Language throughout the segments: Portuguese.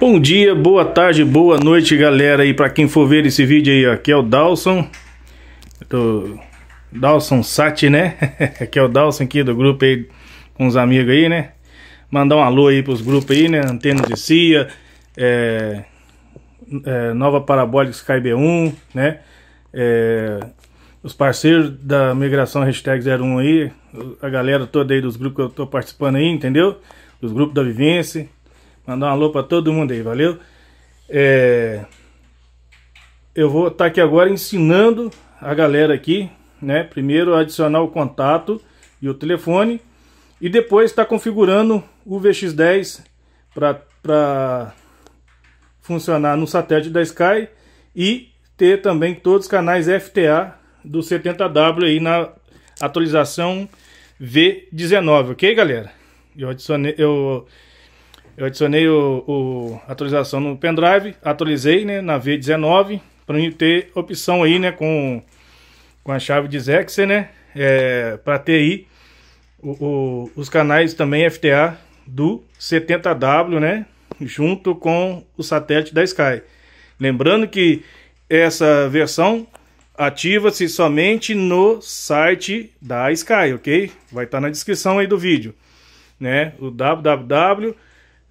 Bom dia, boa tarde, boa noite, galera. E para quem for ver esse vídeo aí, aqui é o Dalson do Dalson Sat, né? aqui é o Dalson aqui do grupo aí com os amigos aí, né? Mandar um alô aí pros grupos aí, né? Antena de Cia, é, é, Nova Parabólica Sky B1, né? É, os parceiros da migração hashtag 01 aí, a galera toda aí dos grupos que eu tô participando aí, entendeu? Dos grupos da vivência Mandar um alô para todo mundo aí, valeu? É... Eu vou estar tá aqui agora ensinando a galera aqui, né? Primeiro adicionar o contato e o telefone e depois está configurando o VX10 para funcionar no satélite da Sky e ter também todos os canais FTA do 70W aí na atualização V19, ok galera? Eu adicionei, eu eu adicionei o, o atualização no pendrive, atualizei né, na V19 para mim ter opção aí né, com, com a chave de Zexer, né, é, para ter aí o, o, os canais também FTA do 70W, né, junto com o satélite da Sky. Lembrando que essa versão ativa-se somente no site da Sky, ok? Vai estar tá na descrição aí do vídeo, né? O www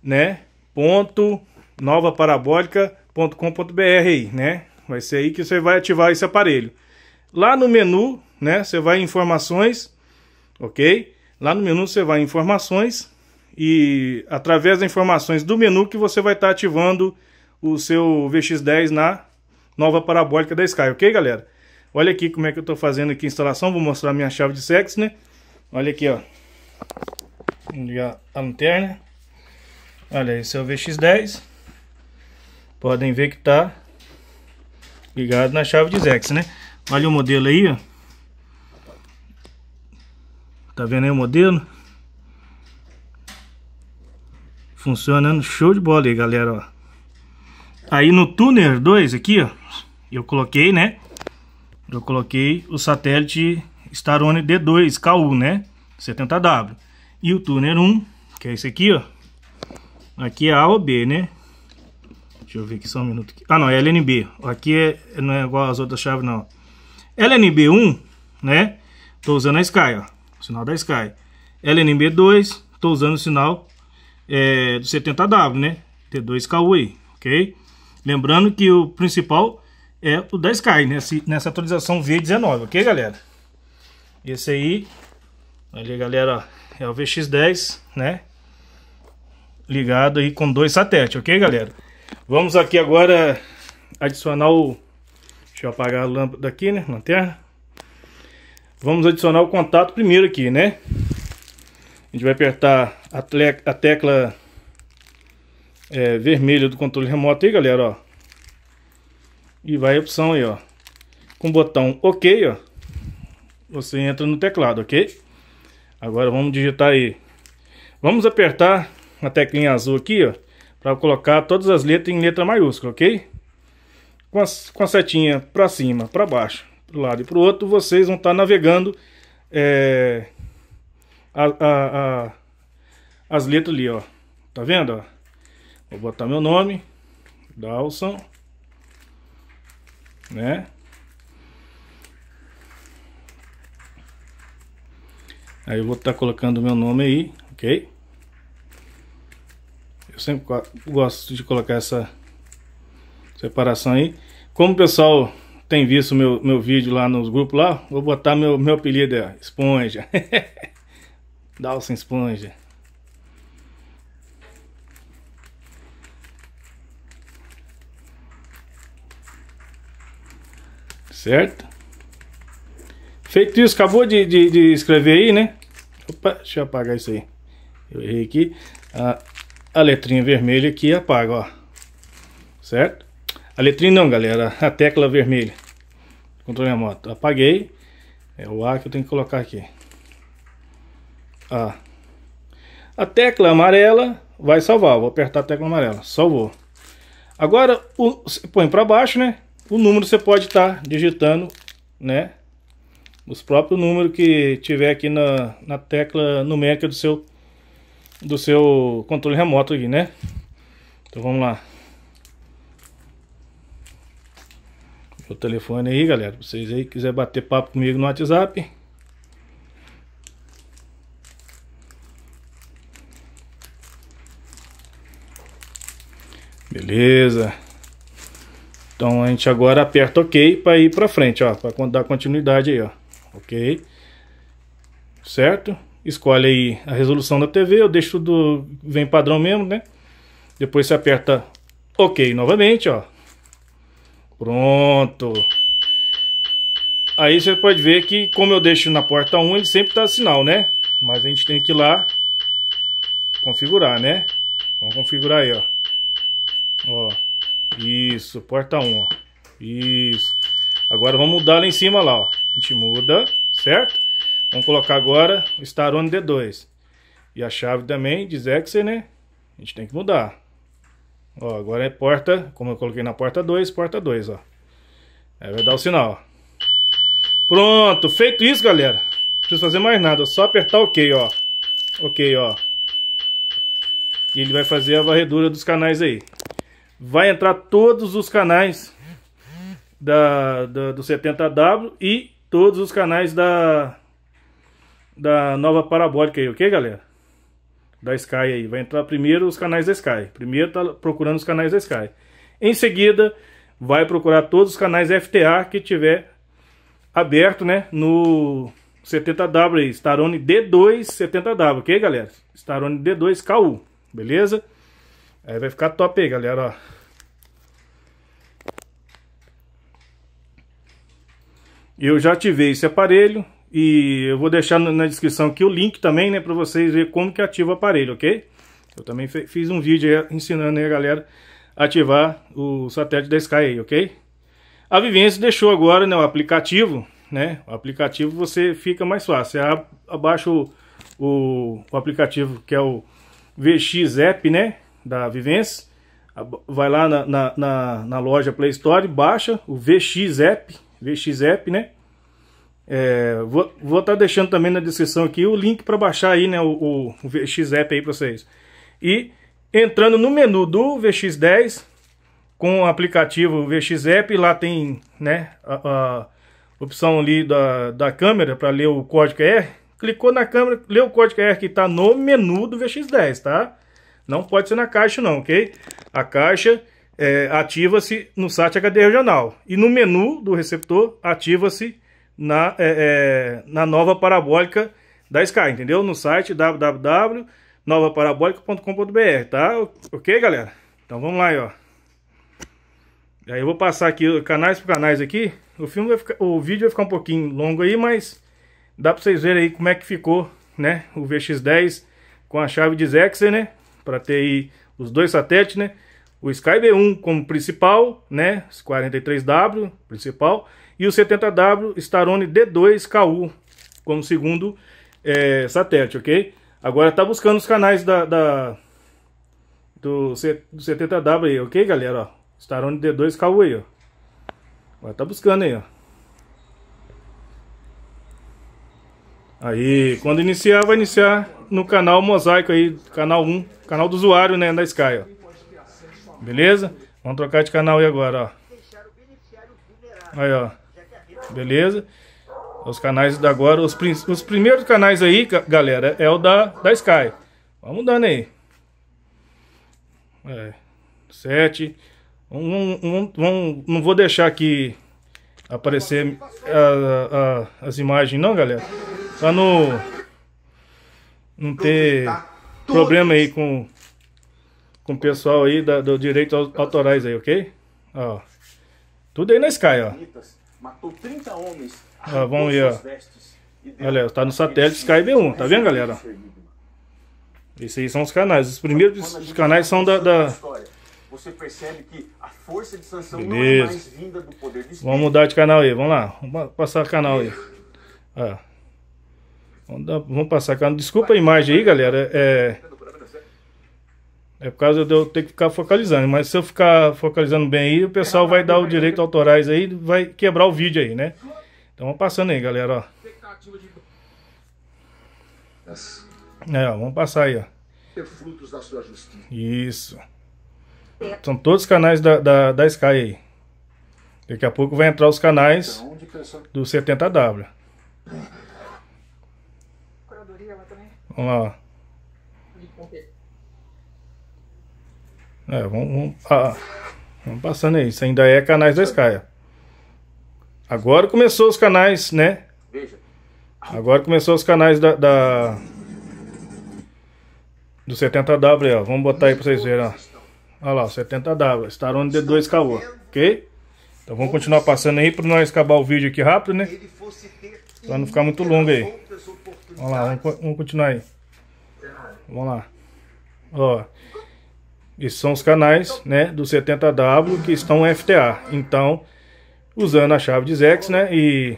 né? Ponto novaparabólica.com.br né? Vai ser aí que você vai ativar esse aparelho. Lá no menu, né, você vai em informações, OK? Lá no menu você vai em informações e através das informações do menu que você vai estar tá ativando o seu VX10 na nova parabólica da Sky, OK, galera? Olha aqui como é que eu estou fazendo aqui a instalação, vou mostrar a minha chave de sexo, né? Olha aqui, ó. Vamos ligar a lanterna. Olha, esse é o VX10. Podem ver que tá ligado na chave de Zex, né? Olha o modelo aí, ó. Tá vendo aí o modelo? Funcionando show de bola aí, galera, ó. Aí no Tuner 2 aqui, ó, eu coloquei, né? Eu coloquei o satélite Starone D2 KU, né? 70W. E o Tuner 1, que é esse aqui, ó. Aqui é A ou B, né? Deixa eu ver aqui só um minuto. Aqui. Ah, não, é LNB. Aqui é, não é igual às outras chaves, não. LNB1, né? Tô usando a Sky, ó. O sinal da Sky. LNB2, tô usando o sinal é, do 70W, né? t 2 aí, ok? Lembrando que o principal é o da Sky, nesse, né? nessa atualização V19, ok, galera? Esse aí, olha galera, é o VX10, né? ligado aí com dois satélites, ok, galera? Vamos aqui agora adicionar o... Deixa eu apagar a lâmpada aqui, né? Lanterna. Vamos adicionar o contato primeiro aqui, né? A gente vai apertar a, a tecla é, vermelha do controle remoto aí, galera, ó. E vai a opção aí, ó. Com o botão OK, ó. Você entra no teclado, ok? Agora vamos digitar aí. Vamos apertar uma teclinha azul aqui, ó, para colocar todas as letras em letra maiúscula, ok? Com a, com a setinha para cima, para baixo, para o lado e para o outro, vocês vão estar tá navegando é, a, a, a, as letras ali, ó. Tá vendo? Ó? Vou botar meu nome, Dalson, né? Aí eu vou estar tá colocando meu nome aí, ok? Eu sempre gosto de colocar essa separação aí. Como o pessoal tem visto meu, meu vídeo lá nos grupos lá, vou botar meu, meu apelido é Esponja. Dalson Esponja. Certo? Feito isso, acabou de, de, de escrever aí, né? Opa, deixa eu apagar isso aí. Eu errei aqui. Ah, a letrinha vermelha aqui apaga, ó. Certo? A letrinha não, galera, a tecla vermelha. Controle a moto Apaguei. É o A que eu tenho que colocar aqui. A. A tecla amarela vai salvar. Vou apertar a tecla amarela. Salvou. Agora, o, você põe para baixo, né? O número você pode estar tá digitando, né? Os próprios números que tiver aqui na, na tecla numérica do seu do seu controle remoto aqui, né? Então vamos lá. O telefone aí, galera. Vocês aí quiser bater papo comigo no WhatsApp. Beleza. Então a gente agora aperta OK para ir para frente, ó, para dar continuidade aí, ó. OK? Certo? escolhe aí a resolução da TV, eu deixo tudo, vem padrão mesmo, né? Depois você aperta OK novamente, ó. Pronto. Aí você pode ver que como eu deixo na porta 1, ele sempre tá sinal, né? Mas a gente tem que ir lá configurar, né? Vamos configurar aí, ó. Ó. Isso, porta 1, ó. Isso. Agora vamos mudar lá em cima lá, ó. A gente muda, certo? Vamos colocar agora Star Starone D2. E a chave também de Zexer, né? A gente tem que mudar. Ó, agora é porta, como eu coloquei na porta 2, porta 2, ó. Aí é, vai dar o sinal. Pronto, feito isso, galera. Não precisa fazer mais nada, só apertar OK, ó. OK, ó. E ele vai fazer a varredura dos canais aí. Vai entrar todos os canais da, da do 70W e todos os canais da da nova parabólica aí, ok, galera? Da Sky aí. Vai entrar primeiro os canais da Sky. Primeiro tá procurando os canais da Sky. Em seguida, vai procurar todos os canais FTA que tiver aberto, né? No 70W aí. Starone D2 70W, ok, galera? Starone D2 KU, beleza? Aí vai ficar top aí, galera, ó. Eu já ativei esse aparelho, e eu vou deixar na descrição aqui o link também, né, para vocês ver como que ativa o aparelho, ok? Eu também fiz um vídeo aí, ensinando aí a galera a ativar o satélite da Sky aí, ok? A Vivência deixou agora, né, o aplicativo, né? O aplicativo você fica mais fácil. Você abaixa o, o, o aplicativo que é o VX App, né, da Vivência. Vai lá na, na, na, na loja Play Store, baixa o VX App, VX App, né? É, vou estar tá deixando também na descrição aqui o link para baixar aí, né, o, o VX App aí para vocês. E entrando no menu do VX10 com o aplicativo VX App, lá tem, né, a, a opção ali da, da câmera para ler o código QR. Clicou na câmera, leu o código QR que está no menu do VX10, tá? Não pode ser na caixa não, ok? A caixa é, ativa-se no site HD regional e no menu do receptor ativa-se na, é, é, na nova parabólica da Sky, entendeu? No site www.novaparabólica.com.br, tá? Ok, galera? Então vamos lá aí, ó. Aí eu vou passar aqui canais por canais aqui. O filme vai ficar, o vídeo vai ficar um pouquinho longo aí, mas dá para vocês verem aí como é que ficou, né? O VX10 com a chave de Zexer, né? Para ter aí os dois satélites, né? O Sky B1 como principal, né? 43W principal e o 70W Starone D2 KU como segundo é, satélite, ok? Agora tá buscando os canais da, da do, do 70W aí, ok, galera? Ó, Starone D2 KU aí, ó. Agora tá buscando aí, ó. Aí, quando iniciar, vai iniciar no canal Mosaico aí, canal 1, canal do usuário, né, da Sky, ó. Beleza? Vamos trocar de canal aí agora, ó. Aí, ó beleza? Os canais da agora, os, prim os primeiros canais aí, galera, é o da, da Sky. Vamos dando aí. É, Um, um, um, não vou deixar aqui aparecer a, a, as imagens não, galera. Pra não, não ter problema aí com, com o pessoal aí da, do direito autorais aí, ok? Ó, tudo aí na Sky, ó. Matou 30 homens, ah, vamos ver. Vestes, Olha, tá no satélite Sky B1, tá vendo, galera? Esses aí são os canais. Os primeiros os canais são da, da... Você percebe que a força de sanção Beleza. não é mais vinda do poder de Vamos mudar de canal aí, vamos lá. Vamos passar canal aí. Ah. Vamos, dar, vamos passar canal. Desculpa a imagem aí, galera. É... É por causa de eu ter que ficar focalizando. Mas se eu ficar focalizando bem aí, o pessoal vai dar o direito autorais aí, vai quebrar o vídeo aí, né? Então vamos passando aí, galera, ó. É, ó, vamos passar aí, ó. Isso. São todos os canais da, da, da Sky aí. Daqui a pouco vai entrar os canais do 70W. Vamos lá, ó. É, vamos, vamos, ah, vamos passando aí. Isso ainda é canais da Sky. Agora começou os canais, né? Agora começou os canais da. da do 70W, ó. Vamos botar aí pra vocês verem, ó. Olha lá, 70W, Starone D2KO, ok? Então vamos continuar passando aí para nós acabar o vídeo aqui rápido, né? Pra não ficar muito longo aí. Vamos lá, vamos, vamos continuar aí. Vamos lá. Ó. Esses são os canais né, do 70W que estão FTA. Então, usando a chave de ZEX, né? E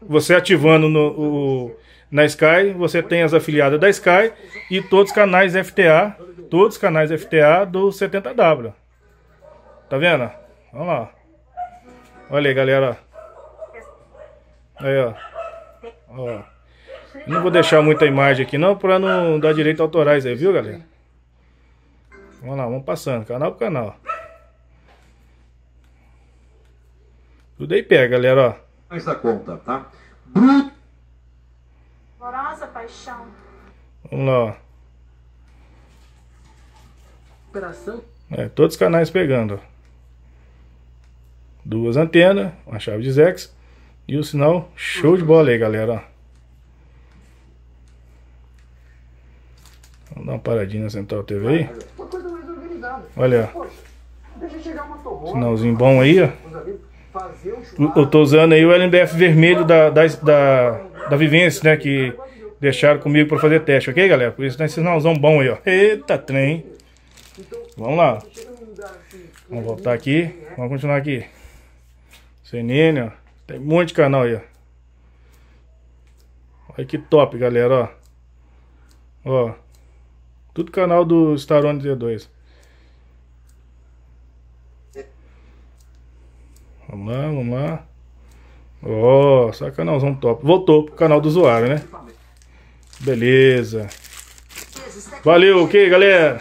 você ativando no, o, na Sky, você tem as afiliadas da Sky e todos os canais FTA, todos os canais FTA do 70W. Tá vendo? Vamos lá. Olha aí, galera. Aí, ó. ó. Não vou deixar muita imagem aqui não, para não dar direito autorais aí, viu, galera? Vamos lá, vamos passando, canal por canal. Tudo aí pega, galera, ó. Mais da conta, tá? Amorosa paixão. Vamos lá, ó. Operação. É, todos os canais pegando, ó. Duas antenas, uma chave de Zex e o sinal show de bola aí, galera, ó. Vamos dar uma paradinha na Central TV aí. Olha, deixa chegar uma torrona. Sinalzinho bom aí, ó. Eu tô usando aí o LMDF vermelho da, da, da, da Vivência, né? Que deixaram comigo pra fazer teste, ok, galera? Por isso tá esse sinalzão bom aí, ó. Eita, trem. Então, Vamos lá. Assim, Vamos né, voltar aqui. Né? Vamos continuar aqui. CNN, ó. Tem um monte de canal aí, ó. Olha que top, galera, ó. Ó. Tudo canal do Starone Z2. Vamos lá, vamos lá. Ó, oh, só canalzão top. Voltou pro canal do usuário, né? Beleza. Valeu, ok, galera?